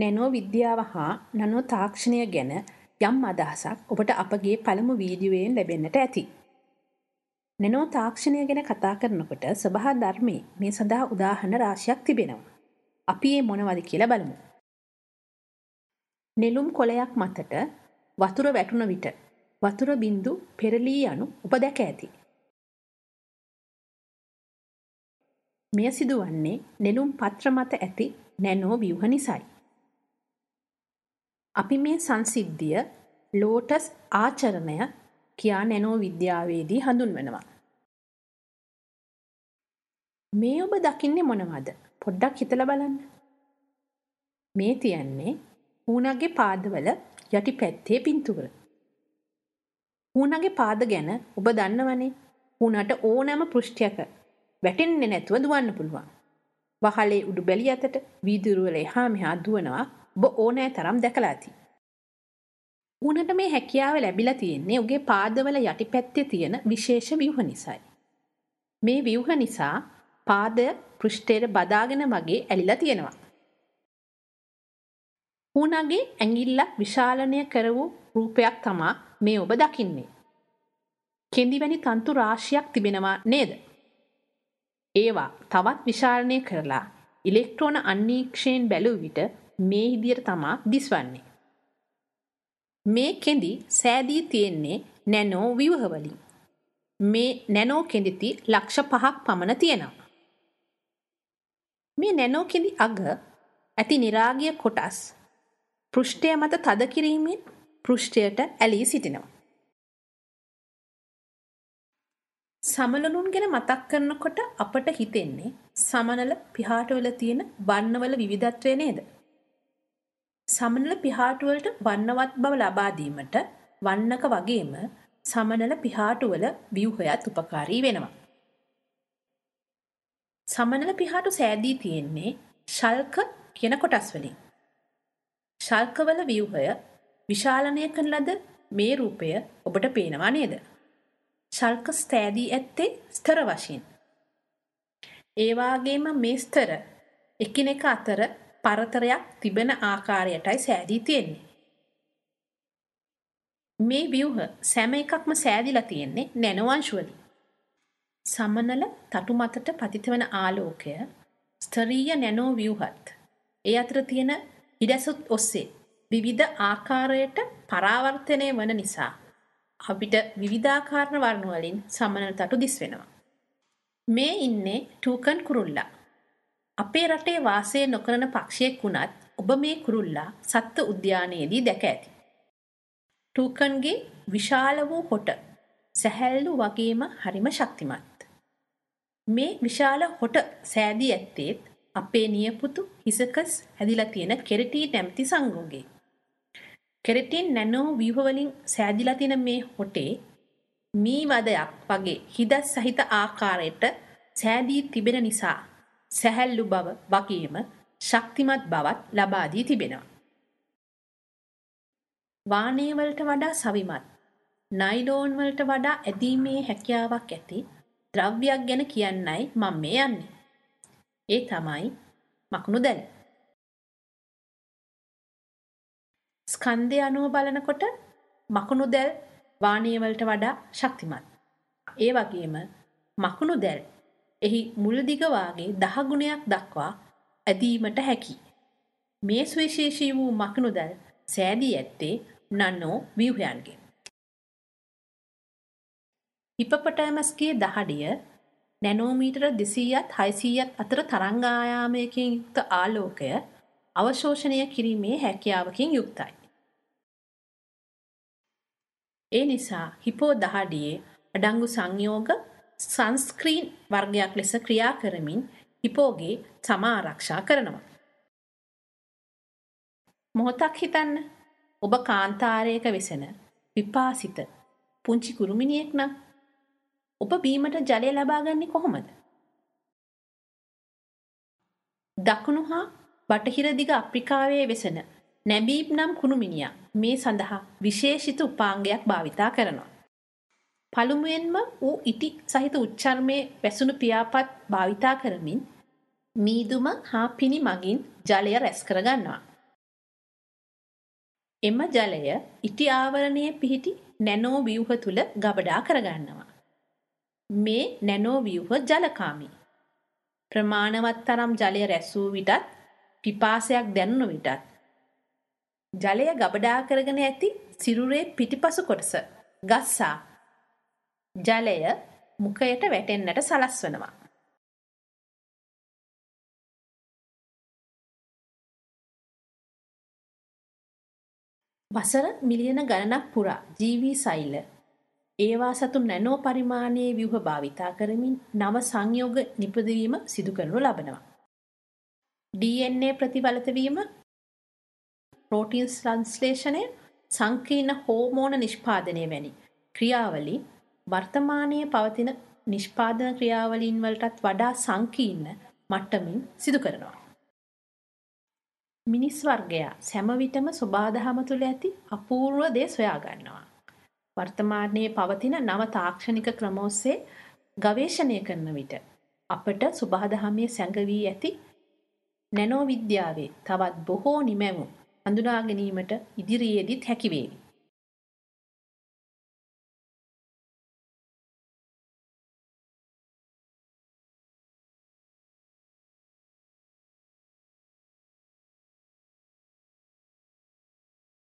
Nano විද්‍යාව හා නනෝ තාක්ෂණය ගැන යම් අදහසක් ඔබට අපගේ පළමු වීඩියුවෙන් ලැබෙන්නට ඇති. නැනෝ තාක්ෂණය ගැන කතා කරනකොට සභහා ධර්මයේ මේ සඳහා උදාහන රාශයක් තිබෙනවා. අපි ඒ මොනවද කියලා බලමු. නෙලුම් කොලයක් මතට වතුර වැටුන විට වතුර බින්දු පෙරලී යනු ඔබ දැක ඇති. මෙය සිදුවන්නේ නෙළුම් පත්‍ර මත ඇති නැනෝ ව්‍යුහ නිසයි. අපි මේ සංසිද්ධිය ලෝටස් ආචරණය කියා නැනෝ විද්‍යාවේදී හඳුන්වනවා. මේ ඔබ දකින්නේ මොනවද? පොඩ්ඩක් හිතලා බලන්න. මේ තියන්නේ ඌණගේ පාදවල යටි පැත්තේ පින්තූර. ඌණගේ පාද ගැන ඔබ දන්නවනේ. ඌණට ඕනෑම පෘෂ්ඨයක වැටෙන්නේ නැතුව දුවන්න පුළුවන්. වහලේ උඩු බැලිය අතට වීදුරුවල එහා මෙහා දුවනවා ඔබ ඕනෑ තරම් දැකලා ඇති. උනට මේ හැකියාව ලැබිලා තියෙන්නේ උගේ පාදවල යටිපැත්තේ තියෙන විශේෂ ව්‍යුහ නිසායි. මේ ව්‍යුහ නිසා පාදය පෘෂ්ඨයට බදාගෙන වගේ ඇලිලා තියෙනවා. උනගේ ඇඟිල්ලක් විශාලනය කර වූ රූපයක් තමා මේ ඔබ දකින්නේ. කෙඳිවැනි තන්තු රාශියක් තිබෙනවා නේද? ඒවා තවත් විශාලනය කරලා ඉලෙක්ට්‍රෝන අන්වීක්ෂයෙන් බැලූ විට මේ විදියට තමා දිස්වන්නේ. මේ කෙඳි සෑදී තියෙන්නේ නැනෝ විවහවලින්. මේ නැනෝ කෙඳිති ලක්ෂ පහක් පමණ තියෙනවා. මේ නැනෝ කෙඳි අග ඇති නිරාගිය කොටස් පෘෂ්ඨය මත තද කිරීමෙන් පෘෂ්ඨයට ඇලී සිටිනවා. සමනලුන් ගැන මතක් කරනකොට අපට හිතෙන්නේ සමනල පිහාටවල තියෙන වර්ණවල විවිධත්වය නේද? සමනල පිහාටුවලට වන්නවත් බව ලබාදීමට වන්නක වගේම සමනල පිහාටුවල ව්‍යවහයත් උපකාරී වෙනවා. සමනල පිහාටු සෑදී තියෙන්නේ ශල්ක කියන කොටස් වලින්. ශල්කවල ව්‍යවහය විශාලනය කරන ලද මේ රූපය ඔබට පේනවා නේද? ශල්ක ස්තෑදී ඇත්තේ ස්තර වශයෙන්. ඒ වගේම මේ ස්තර එකිනෙක අතර පරතරයක් තිබෙන ආකාරයටයි සෑදී තියෙන්නේ. මේ ව්‍යුහ සෑම එකක්ම සෑදිලා තියෙන්නේ නැනවංශවලින්. සමනල තටු මතට පතිත වන ආලෝකය ස්තරීය නැනෝ ව්‍යුහත්. ඒ අතර තියෙන ඉඩසුත් ඔස්සේ විවිධ ආකාරයට පරාවර්තනය වන නිසා අපිට විවිධාකාරණ වර්ණ වලින් සමනල තටු දිස් වෙනවා. මේ ඉන්නේ ටූකන් කුරුල්ලා. අපේ රටේ වාසය නොකරන පක්ෂියෙක් වුණත් ඔබ මේ කුරුල්ලා සත්ත්ව උද්‍යානයේදී දැක ඇති. ටූකන්ගේ විශාල වූ හොට සැහැල්ලු වගේම හරිම ශක්තිමත්. මේ විශාල හොට සෑදී ඇත්තේත් අපේ නියපුතු හිසකස් හැදිලා තියෙන කෙරටී නැමති සංගෝගේ. කෙරටින් නැනෝ ව්‍යූහවලින් සෑදිලා තියෙන මේ හොටේ මී වදයක් වගේ හිදස් සහිත ආකාරයට සෑදී තිබෙන නිසා සැහැල්ලු බව වගේම ශක්තිමත් බවත් ලබා දී තිබෙනවා. වානේ වලට වඩා සවිමත් නයිලෝන් වලට වඩා ඇදීමේ හැකියාවක් ඇති ද්‍රව්‍යයක් ගැන කියන්නයි මම මේ යන්නේ. ඒ තමයි මක්නුදැන. ස්කන්ධය අනුව බලනකොට මකුණුදැල් වානේ වලට වඩා ශක්තිමත්. ඒ වගේම මකුණුදැල් එහි මුලදිගවාගේ දහගුණයක් දක්වා ඇදීමට හැකි. මේ සුවිශේෂී වූ මක්නුදැල් සෑදී ඇත්තේ නන්නෝ ව්‍යව්හයන්ගේ. හිපපටෑමස්ගේ දහඩිය නැනෝමීටර දෙසීයත් හයිසීයත් අතර තරංගායාමයකින් යුක්ත ආලෝකය අවශෝෂණය කිරීමේ හැකියාවකින් යුක්තයි. ඒ නිසා හිපෝ දහඩියේ අඩංගු සංයෝග සන්ස්ක්‍රීන් වර්ගයක් ලෙස ක්‍රියා කරමින් හිපෝගේ තම ආරක්ෂා කරනවා. මොහොතක් හිතන්න ඔබ කාන්තාරයක වෙසෙන විපාසිත පුංචි කුරුමිනියෙක් නම් ඔබ බීමට ජලය ලබාගන්නේ කොහොමද? දකුණු හා බටහිර දිග අප්‍රිකාවේ වෙසෙන නැබීබ් නම් කුණුමිනියා මේ සඳහා විශේෂිත උපාංගයක් භාවිතා කරනවා. පළමුුවෙන්ම වූ ඉටි සහිත උච්චර්මය වැසුණු පියාපත් භාවිතා කරමින් මීදුම හා පිණි මගින් ජලය රැස් කරගන්නවා. එම ජලය ඉටි ආවරණය පිහිටි නැනෝ වියහ තුළ ගබඩා කරගන්නවා. මේ නැනෝ වියහ ජලකාමී. ප්‍රමාණවත් තරම් ජලය රැස්සූ විටත් පිපාසයක් දැනුණු විටත්. ජලය ගබඩා කරගෙන ඇති සිරුරේ පිටිපසු කොටස ගස්සා ජලය මුඛයට වැටෙන්නට සලස්වනවා. වසර මිලියන ගණනක් පුරා ජීවී සෛල ඒවා සතු නැනෝ පරිමාණයේ ව්‍යුහ භාවිතා කරමින් නව සංයෝග නිපදවීම සිදු කරනු ලබනවා. DNA ප්‍රතිවලිත වීම ප්‍රෝටීන් සංශ්ලේෂණය සංකීර්ණ හෝමෝන නිෂ්පාදනය වැනි ක්‍රියාවලි වර්තමානයේ පවතින නිෂ්පාදන ක්‍රියාවලීන් වලටත් වඩා සංකීර්ණ මට්ටමින් සිදු කරනවා. මිනිස් වර්ගයා සෑම විටම සබාධම තුල ඇති අපූර්ව දේ සොයා ගන්නවා. වර්තමානයේ පවතින නව තාක්ෂණික ක්‍රම ඔස්සේ ගවේෂණය කරන විට අපට සබාධමයේ සැඟවී ඇති නැනෝ විද්‍යාවේ තවත් බොහෝ නිමැවුම් හඳුනා ගැනීමට ඉදිරියේදීත් හැකි වේවි.